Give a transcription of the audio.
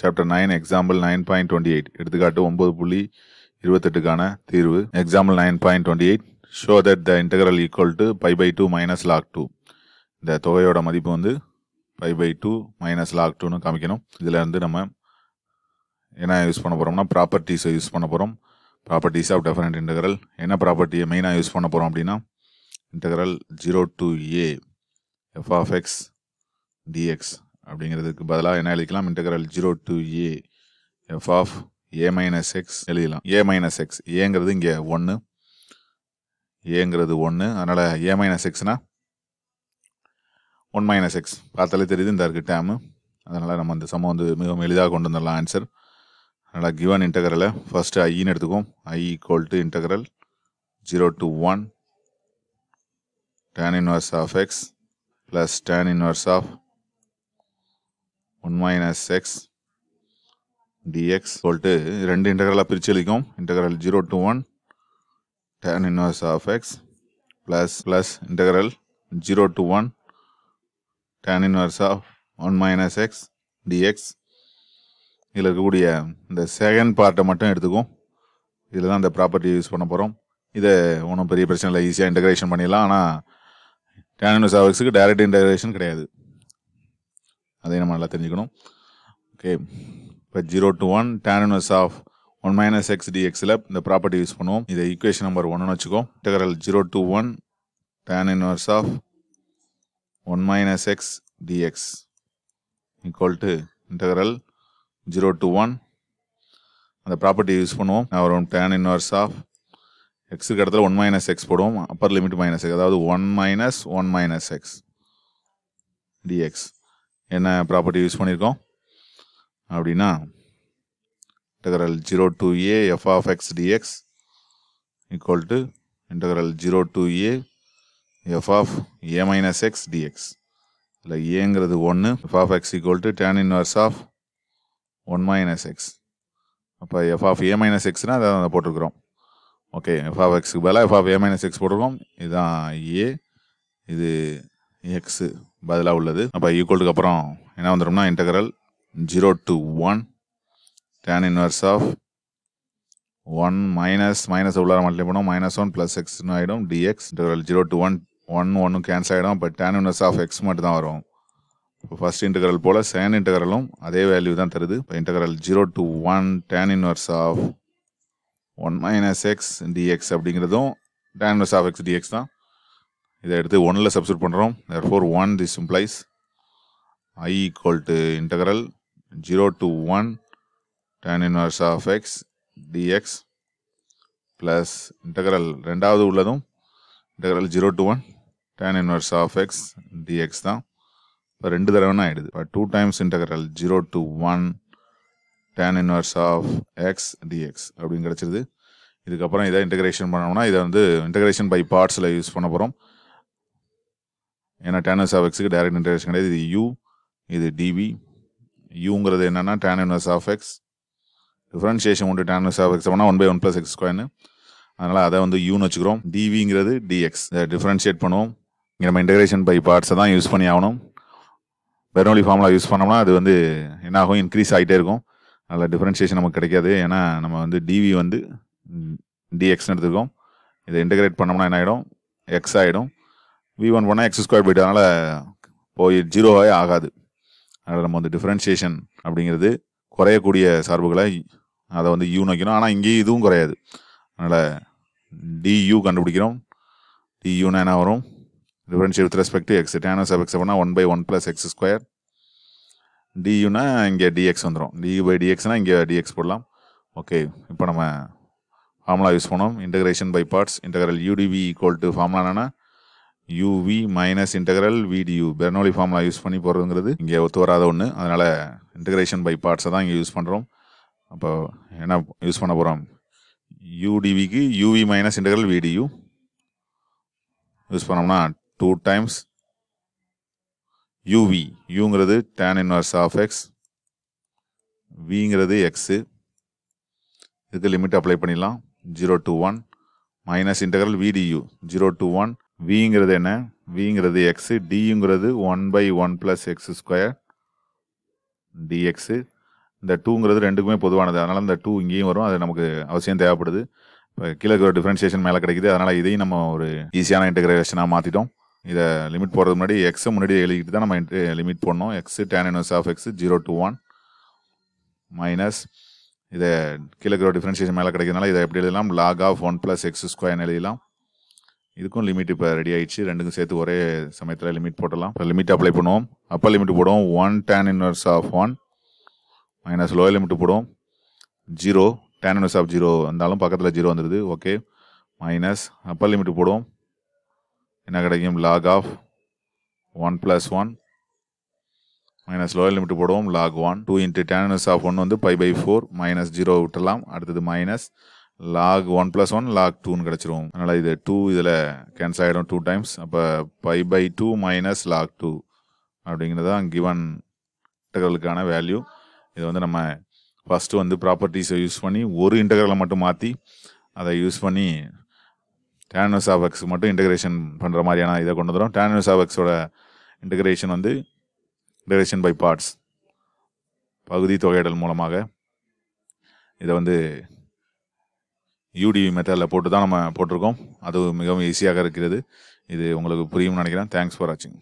chapter nine example nine point twenty eight எடுத்துக்காட்டு ஒன்பது புள்ளி இருபத்தெட்டுக்கான தீர்வு example nine point twenty eight show that the integral equal to pi by two minus log two இந்த தொகையோட மதிப்பு வந்து pi by two minus log டூன்னு காமிக்கணும் இதில் இருந்து நம்ம என்ன யூஸ் பண்ண போகிறோம்னா ப்ராப்பர்ட்டிஸை யூஸ் பண்ண போகிறோம் ப்ராப்பர்ட்டிஸ் ஆஃப் டெஃபரண்ட் இன்டகரல் என்ன ப்ராப்பர்ட்டியை மெயினாக யூஸ் பண்ண போகிறோம் அப்படின்னா integral zero to a f of x dx அப்படிங்கிறதுக்கு பதிலாக என்ன எழுதிக்கலாம் integral zero to a f of a minus x எழுதிக்கலாம் ஏ மைனஸ் எக்ஸ் ஏங்கிறது இங்கே ஒன்று ஏங்கிறது ஒன்று அதனால் ஏ மைனஸ் எக்ஸ்னால் ஒன் மைனஸ் எக்ஸ் பார்த்தாலே தெரியுது இந்த இருக்குது டேமு அதனால் நம்ம அந்த சமம் வந்து மிகவும் எளிதாக கொண்டு வந்துடலாம் ஆன்சர் அதனால் கிவன் இன்டகரலை ஃபஸ்ட்டு ஐன்னு எடுத்துக்குவோம் I equal to integral zero to one tan inverse of x plus tan inverse of one minus x dx சொல்லிட்டு ரெண்டு இன்டகரலாக பிரித்து அளிக்கும் integral zero to one tan inverse of x plus plus integral zero to one tan inverse of one minus x dx இதில் இருக்கக்கூடிய இந்த second பார்ட்டை மட்டும் எடுத்துக்கும் இதில் தான் அந்த ப்ராப்பர்ட்டி யூஸ் பண்ண போகிறோம் இதை ஒன்றும் பெரிய பிரச்சனை இல்லை ஈஸியாக இன்டகிரேஷன் பண்ணிடலாம் ஆனால் டேன் இன்வர்ஸ் ஆஃப் எக்ஸுக்கு டைரக்ட் இன்டகிரேஷன் கிடையாது அதை நம்ம நல்லா தெரிஞ்சுக்கணும் ஓகே இப்போ zero to one tan inverse of one minus x டிஎக்ஸில் இந்த ப்ராப்பர்ட்டி யூஸ் பண்ணுவோம் இதை ஈக்குவேஷன் நம்பர் ஒன்னு வச்சுக்கோ integral zero to one tan inverse of one minus x dx equal to integral zero to one அந்த property use பண்ணுவோம் அவர் tan inverse of எக்ஸுக்கு இடத்துல ஒன் மைனஸ் எக்ஸ் போடுவோம் அப்பர் லிமிட் மைனஸ் எக்ஸ் அதாவது one minus one minus x dx என்ன property use பண்ணியிருக்கோம் அப்படின்னா integral zero to a f of x dx equal to integral zero to a f of a minus x dx இல்லை ஏங்கிறது ஒன்று f of x equal to tan inverse of one minus x அப்போ f of a minus எக்ஸ்னால் அதை அதை போட்டிருக்கிறோம் okay f of எக்ஸுக்கு பதிலாக f of a minus x போட்டிருக்கோம் இதுதான் ஏ இது எக்ஸு பதிலாக உள்ளது அப்போ ஈக்குவலுக்கு அப்புறம் என்ன வந்துடும்னா integral zero to one tan inverse of one minus minus உள்ளார மட்டும் போனோம் மைனஸ் ஒன் ப்ளஸ் எக்ஸ்னு ஆகிடும் dx integral zero to one one ஒன்று கேன்சல் ஆகிடும் அப்போ டேன் இன்வர்ஸ் ஆஃப் எக்ஸ் மட்டும் தான் வரும் இப்போ ஃபஸ்ட் இன்டகரல் போல் சேன் இன்டகரலும் அதே வேல்யூ தான் தருது இப்போ integral zero to one tan inverse of one minus x dx அப்படிங்கிறதும் tan inverse of x dx தான் இதை எடுத்து ஒன்னில் சப்ஸ்டியூட் பண்ணுறோம் for one this implies I equal to integral zero to one tan inverse of x dx plus integral ரெண்டாவது உள்ளதும் integral zero to one tan inverse of x dx தான் இப்போ ரெண்டு தடவை ஆகிடுது இப்போ two times integral zero to one tan inverse of x dx அப்படின்னு கிடச்சிருது இதுக்கப்புறம் இதை இன்டகிரேஷன் பண்ணோம்னா இதை வந்து இன்டகிரேஷன் பை பார்ட்ஸில் யூஸ் பண்ண போகிறோம் ஏன்னா டேன்எஸ் ஆஃப் எக்ஸுக்கு டைரக்ட் இன்டரேஷன் கிடையாது இது யூ இது டிவி யூங்கிறது என்னென்னா டேன் ஆஃப் எக்ஸ் டிஃபரன்ஷியேஷன் உண்டு tan inverse of x one by one plus x ஸ்கொயர்னு அதனால் அதை வந்து யூன்னு வச்சுக்கிறோம் டிவிங்கிறது டிஎக்ஸ் இதை டிஃப்ரென்ஷியேட் பண்ணுவோம் இங்கே நம்ம இன்டகிரேஷன் பை பார்ட்ஸை தான் யூஸ் பண்ணி ஆகணும் பெர்னோலி ஃபார்முலா யூஸ் பண்ணோம்னா அது வந்து என்ன ஆகும் இன்க்ரீஸ் ஆகிட்டே இருக்கும் அதில் டிஃப்ரென்ஷியேஷன் நமக்கு கிடைக்காது ஏன்னா நம்ம வந்து டிவி வந்து டிஎக்ஸ்னு எடுத்துருக்கோம் இதை இன்டகிரேட் பண்ணோம்னா என்ன ஆகிடும் எக்ஸ் ஆகிடும் வி ஒன் ஒன்னா எக்ஸ் ஸ்கொயர் போயிட்டனால போய் ஜீரோவே ஆகாது அதில் நம்ம வந்து டிஃப்ரென்ஷியேஷன் அப்படிங்கிறது குறையக்கூடிய சார்புகளை அதை வந்து யூ நோக்கணும் ஆனால் இங்கேயும் இதுவும் குறையாது அதனால் டியூ கண்டுபிடிக்கிறோம் டியூனா என்ன வரும் differential with respect to x டேனஸ் of x one by one plus x square டியூனா இங்கே டிஎக்ஸ் வந்துடும் டியூ பை டிஎக்ஸ்னால் இங்கே டிஎக்ஸ் போடலாம் ஓகே இப்போ நம்ம ஃபார்முலா யூஸ் பண்ணோம் integration by parts integral udv equal to formula என்னென்னா uv minus integral vdu Bernoulli formula use பண்ணி போகிறதுங்கிறது இங்கே ஒத்து வராத ஒன்று அதனால் integration பை பார்ட்ஸை தான் இங்கே யூஸ் பண்ணுறோம் அப்போ என்ன யூஸ் பண்ண போகிறோம் யூடிவிக்கு uv minus integral vdu use பண்ணோம்னா டூ டைம்ஸ் யூவி யூங்கிறது டேன் இன்வர்ஸ் ஆஃப் எக்ஸ் விங்கிறது எக்ஸு இதுக்கு லிமிட் அப்ளை பண்ணிடலாம் zero to one minus integral vdu zero to one விங்கிறது என்ன விங்கிறது எக்ஸு டிங்கிறது one by one plus x square dx இந்த டூங்கிறது ரெண்டுக்குமே பொதுவானது அதனால் இந்த டூ இங்கேயும் வரும் அது நமக்கு அவசியம் தேவைப்படுது இப்போ கீழே ஒரு டிஃப்ரென்ஷியேஷன் மேலே கிடைக்குது அதனால் இதையும் நம்ம ஒரு ஈஸியான இன்டகிரேஷனாக மாற்றிட்டோம் இதை லிமிட் போடுறது முன்னாடி எக்ஸை முன்னாடி எழுதிட்டு தான் நம்ம லிமிட் போடணும் x tan inverse of x zero to one minus இதை கீழே இருக்கிற டிஃப்ரென்ஷியேஷன் மேலே கிடைக்கிறதுனால இதை எப்படி எழுதலாம் log of one plus x square எழுதலாம் இதுக்கும் லிமிட் இப்போ ரெடி ஆயிடுச்சு ரெண்டுக்கும் சேர்த்து ஒரே சமயத்தில் லிமிட் போட்டலாம் லிமிட் அப்ளை பண்ணுவோம் அப்பர் லிமிட் போடுவோம் one tan inverse of one minus lower limit போடுவோம் zero tan inverse of zero வந்தாலும் பக்கத்தில் ஜீரோ வந்துடுது ஓகே மைனஸ் அப்பர் லிமிட் போடுவோம் என்ன கிடைக்கும் log of one plus one minus lower limit போடுவோம் log one two into inverse of one வந்து pi by four minus zero விட்டுலாம் அடுத்தது minus log one plus one log டூன்னு கிடச்சிரும் அதனால் இது டூ இதில் கேன்சல் ஆகிடும் டூ டைம்ஸ் அப்போ pi by two minus log two அப்படிங்கிறது தான் கிவன் இன்டகரலுக்கான வேல்யூ இது வந்து நம்ம ஃபஸ்ட்டு வந்து ப்ராப்பர்ட்டிஸை யூஸ் பண்ணி ஒரு இன்டகரலை மட்டும் மாற்றி அதை யூஸ் பண்ணி டேனஸ் ஆஃப் எக்ஸ் மட்டும் இன்டகிரேஷன் பண்ணுற மாதிரியான இதை கொண்டு வந்துடும் டேனஸ் ஆஃப் எக்ஸோட இன்டகிரேஷன் வந்து இன்டகிரேஷன் பை பார்ட்ஸ் பகுதி தொகையிடல் மூலமாக இதை வந்து யூடிவி மெட்டலில் போட்டு தான் நம்ம போட்டிருக்கோம் அது மிகவும் ஈஸியாக இருக்கிறது இது உங்களுக்கு புரியும்னு நினைக்கிறேன் தேங்க்ஸ் ஃபார் வாட்சிங்